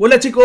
Hola chicos,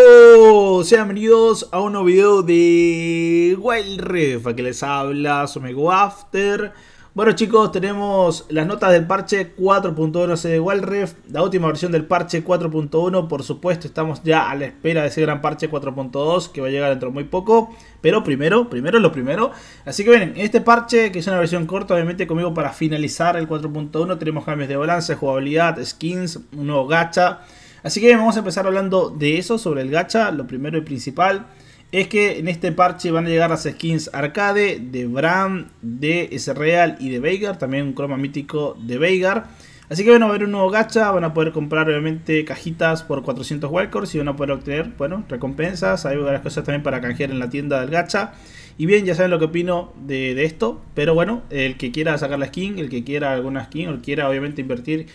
sean bienvenidos a un nuevo video de Wild Rift, aquí les habla Somego After. Bueno chicos, tenemos las notas del parche 4.1 de Wild la última versión del parche 4.1, por supuesto estamos ya a la espera de ese gran parche 4.2 que va a llegar dentro muy poco, pero primero, primero es lo primero. Así que ven, este parche que es una versión corta, obviamente conmigo para finalizar el 4.1 tenemos cambios de balance, jugabilidad, skins, un nuevo gacha Así que vamos a empezar hablando de eso, sobre el gacha. Lo primero y principal es que en este parche van a llegar las skins arcade de Bram, de s y de Veigar. También un croma mítico de Veigar. Así que van a ver un nuevo gacha, van a poder comprar obviamente cajitas por 400 walkers y van a poder obtener, bueno, recompensas. Hay varias cosas también para canjear en la tienda del gacha. Y bien, ya saben lo que opino de, esto, pero bueno, el que quiera sacar la skin, el que quiera alguna skin, o el que quiera obviamente invertir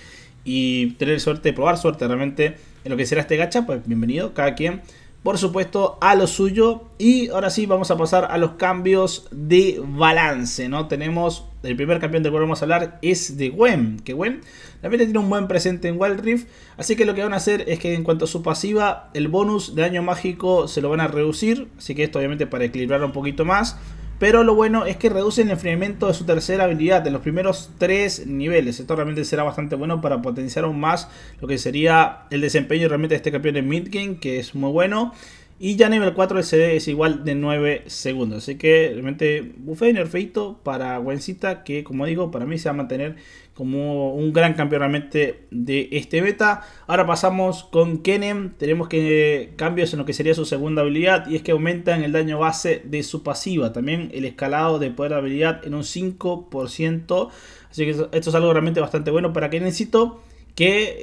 y tener suerte, probar suerte realmente en lo que será este gacha, pues bienvenido, cada quien, por supuesto, a lo suyo. Y ahora sí, vamos a pasar a los cambios de balance, ¿no? Tenemos el primer campeón del cual vamos a hablar es de Gwen, que Gwen también tiene un buen presente en Wild Rift, así que lo que van a hacer es que en cuanto a su pasiva, el bonus de daño mágico se lo van a reducir, así que esto obviamente para equilibrar un poquito más. Pero lo bueno es que reduce el enfriamiento de su tercera habilidad en los primeros tres niveles. Esto realmente será bastante bueno para potenciar aún más lo que sería el desempeño realmente de este campeón en mid que es muy bueno. Y ya nivel 4 CD es igual de 9 segundos. Así que realmente buffet nerfeito para Wencita. Que como digo, para mí se va a mantener como un gran campeón realmente de este beta. Ahora pasamos con Kenem Tenemos que eh, cambios en lo que sería su segunda habilidad. Y es que aumentan el daño base de su pasiva. También el escalado de poder de habilidad en un 5%. Así que esto es algo realmente bastante bueno para Kenencito que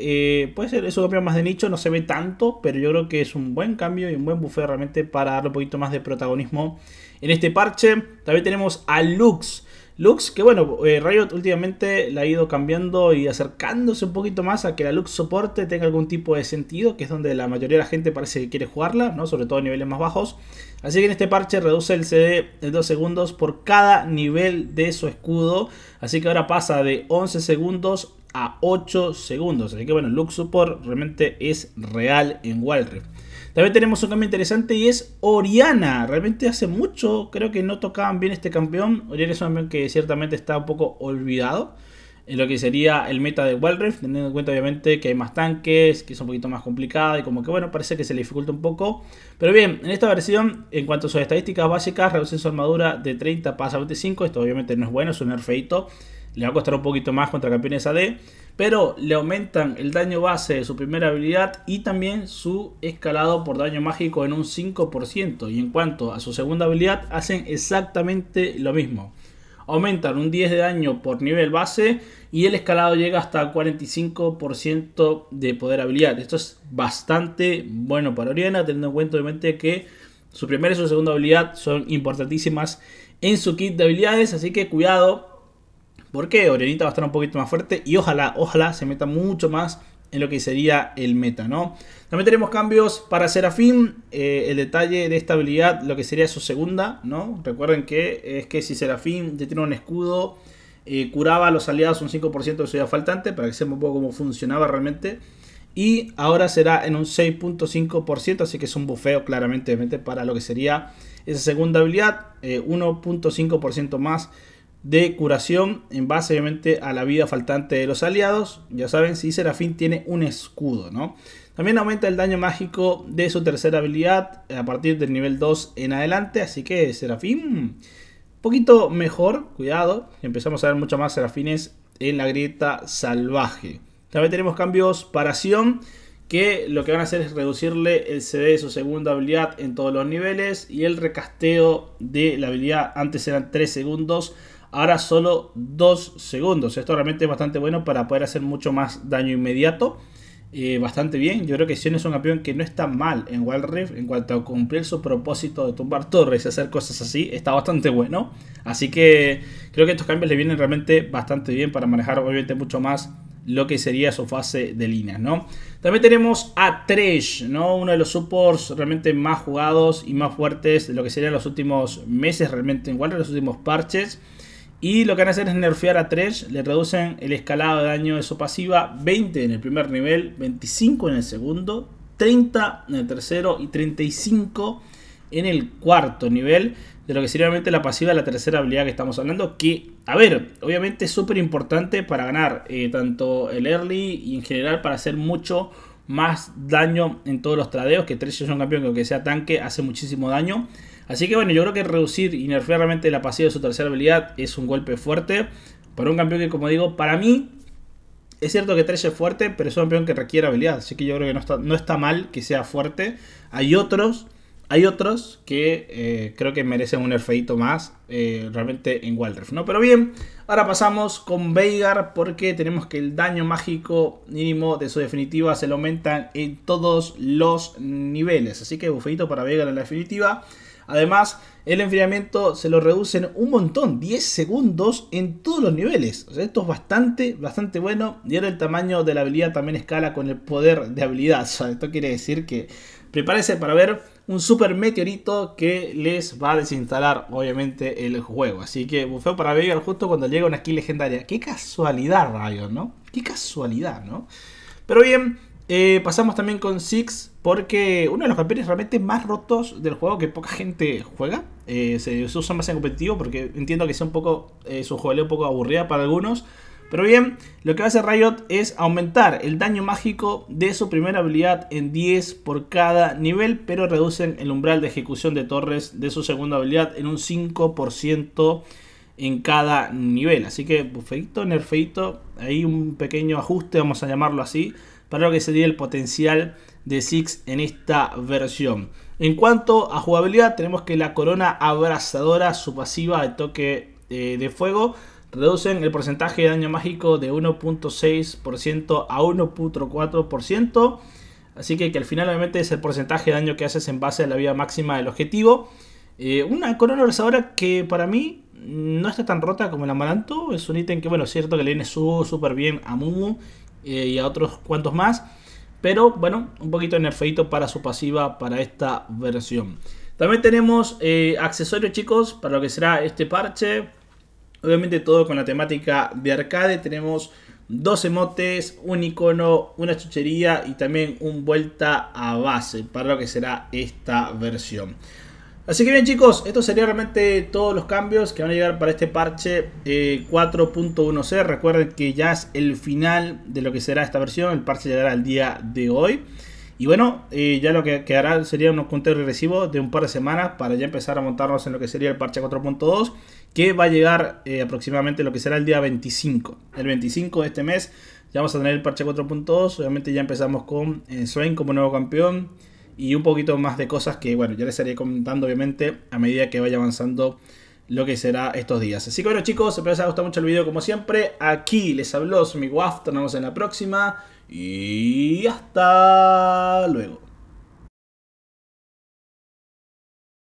eh, puede ser, eso un cambio más de nicho, no se ve tanto, pero yo creo que es un buen cambio y un buen buffet realmente para darle un poquito más de protagonismo en este parche. También tenemos a Lux. Lux, que bueno, eh, Riot últimamente la ha ido cambiando y acercándose un poquito más a que la Lux soporte tenga algún tipo de sentido, que es donde la mayoría de la gente parece que quiere jugarla, ¿no? Sobre todo a niveles más bajos. Así que en este parche reduce el CD en 2 segundos por cada nivel de su escudo. Así que ahora pasa de 11 segundos a 8 segundos. Así que bueno, Look Support realmente es real en Rift, También tenemos un cambio interesante y es Oriana. Realmente hace mucho creo que no tocaban bien este campeón. Oriana es un campeón que ciertamente está un poco olvidado en lo que sería el meta de Wild teniendo en cuenta obviamente que hay más tanques, que es un poquito más complicada y como que bueno, parece que se le dificulta un poco. Pero bien, en esta versión, en cuanto a sus estadísticas básicas, reducen su armadura de 30 pasa a 25, esto obviamente no es bueno, es un nerfeito. Le va a costar un poquito más contra campeones AD. Pero le aumentan el daño base de su primera habilidad y también su escalado por daño mágico en un 5%. Y en cuanto a su segunda habilidad, hacen exactamente lo mismo. Aumentan un 10 de daño por nivel base y el escalado llega hasta 45% de poder habilidad. Esto es bastante bueno para Oriana, teniendo en cuenta obviamente que su primera y su segunda habilidad son importantísimas en su kit de habilidades. Así que cuidado porque Orionita va a estar un poquito más fuerte y ojalá, ojalá se meta mucho más en lo que sería el meta, ¿no? También tenemos cambios para Serafín, eh, el detalle de esta habilidad, lo que sería su segunda, ¿no? Recuerden que es que si Serafín ya un escudo, eh, curaba a los aliados un 5% de su vida faltante, para que sepan un poco cómo funcionaba realmente. Y ahora será en un 6.5%, así que es un bufeo claramente para lo que sería esa segunda habilidad, 1.5% eh, más de curación en base a la vida faltante de los aliados. Ya saben, si Serafín tiene un escudo, ¿no? También aumenta el daño mágico de su tercera habilidad a partir del nivel 2 en adelante. Así que Serafín, un poquito mejor, cuidado. Empezamos a ver mucho más Serafines en la grieta salvaje. También tenemos cambios para Sion, que lo que van a hacer es reducirle el CD de su segunda habilidad en todos los niveles y el recasteo de la habilidad, antes eran 3 segundos, Ahora solo 2 segundos. Esto realmente es bastante bueno para poder hacer mucho más daño inmediato. Eh, bastante bien. Yo creo que Sion es un campeón que no está mal en Wild Rift en cuanto a cumplir su propósito de tumbar torres y hacer cosas así. Está bastante bueno. Así que creo que estos cambios le vienen realmente bastante bien para manejar obviamente mucho más lo que sería su fase de línea. ¿no? También tenemos a Tresh, ¿no? Uno de los supports realmente más jugados y más fuertes de lo que serían los últimos meses realmente en Wild Rift, los últimos parches. Y lo que van a hacer es nerfear a Tresh, le reducen el escalado de daño de su pasiva 20 en el primer nivel, 25 en el segundo, 30 en el tercero y 35 en el cuarto nivel de lo que sería realmente la pasiva, de la tercera habilidad que estamos hablando, que, a ver, obviamente es súper importante para ganar eh, tanto el early y en general para hacer mucho más daño en todos los tradeos, que Tresh es un campeón que aunque sea tanque hace muchísimo daño. Así que bueno, yo creo que reducir y nerfear realmente la pasiva de su tercera habilidad es un golpe fuerte. Para un campeón que, como digo, para mí es cierto que 3 es fuerte, pero es un campeón que requiere habilidad. Así que yo creo que no está, mal que sea fuerte. Hay otros, hay otros que eh, creo que merecen un nerfeito más eh, realmente en Waldorf, ¿no? Pero bien, ahora pasamos con Veigar porque tenemos que el daño mágico mínimo de su definitiva se lo aumenta en todos los niveles. Así que bufeito para Veigar en la definitiva. Además, el enfriamiento se lo reducen un montón, 10 segundos en todos los niveles. O sea, esto es bastante, bastante bueno. Y ahora el tamaño de la habilidad también escala con el poder de habilidad. O sea, esto quiere decir que prepárese para ver un super meteorito que les va a desinstalar, obviamente, el juego. Así que bufeo para Veigar justo cuando llega una skill legendaria. Qué casualidad, Rayo, ¿no? Qué casualidad, ¿no? Pero bien, eh, pasamos también con Six, porque uno de los papeles realmente más rotos del juego que poca gente juega. Eh, se, usa más en competitivo porque entiendo que sea un poco, eh, su juego un poco aburrida para algunos. Pero bien, lo que hace Riot es aumentar el daño mágico de su primera habilidad en 10 por cada nivel, pero reducen el umbral de ejecución de torres de su segunda habilidad en un 5% en cada nivel. Así que bufeito, nerfeito, hay un pequeño ajuste, vamos a llamarlo así para lo que sería el potencial de Six en esta versión. En cuanto a jugabilidad, tenemos que la corona abrazadora su pasiva de toque eh, de fuego, reducen el porcentaje de daño mágico de 1.6% a 1.4%. Así que, que al final obviamente es el porcentaje de daño que haces en base a la vida máxima del objetivo. Eh, una corona abrazadora que para mí no está tan rota como el amaranto. Es un ítem que, bueno, es cierto que le viene súper bien a Mumu eh, y a otros cuantos más. Pero bueno, un poquito de nerfeito para su pasiva para esta versión. También tenemos eh, accesorios chicos para lo que será este parche. Obviamente todo con la temática de arcade. Tenemos dos emotes, un icono, una chuchería y también un vuelta a base para lo que será esta versión. Así que bien chicos, estos serían realmente todos los cambios que van a llegar para este parche 4.1c. Eh, Recuerden que ya es el final de lo que será esta versión, el parche llegará el día de hoy. Y bueno, eh, ya lo que quedará sería unos conteos regresivos de un par de semanas para ya empezar a montarnos en lo que sería el parche 4.2, que va a llegar eh, aproximadamente lo que será el día 25. El 25 de este mes ya vamos a tener el parche 4.2, obviamente ya empezamos con Swain como nuevo campeón y un poquito más de cosas que, bueno, ya les estaré comentando obviamente a medida que vaya avanzando lo que será estos días. Así que bueno chicos, espero que les haya gustado mucho el video como siempre. Aquí les habló su mi nos vemos en la próxima y hasta luego.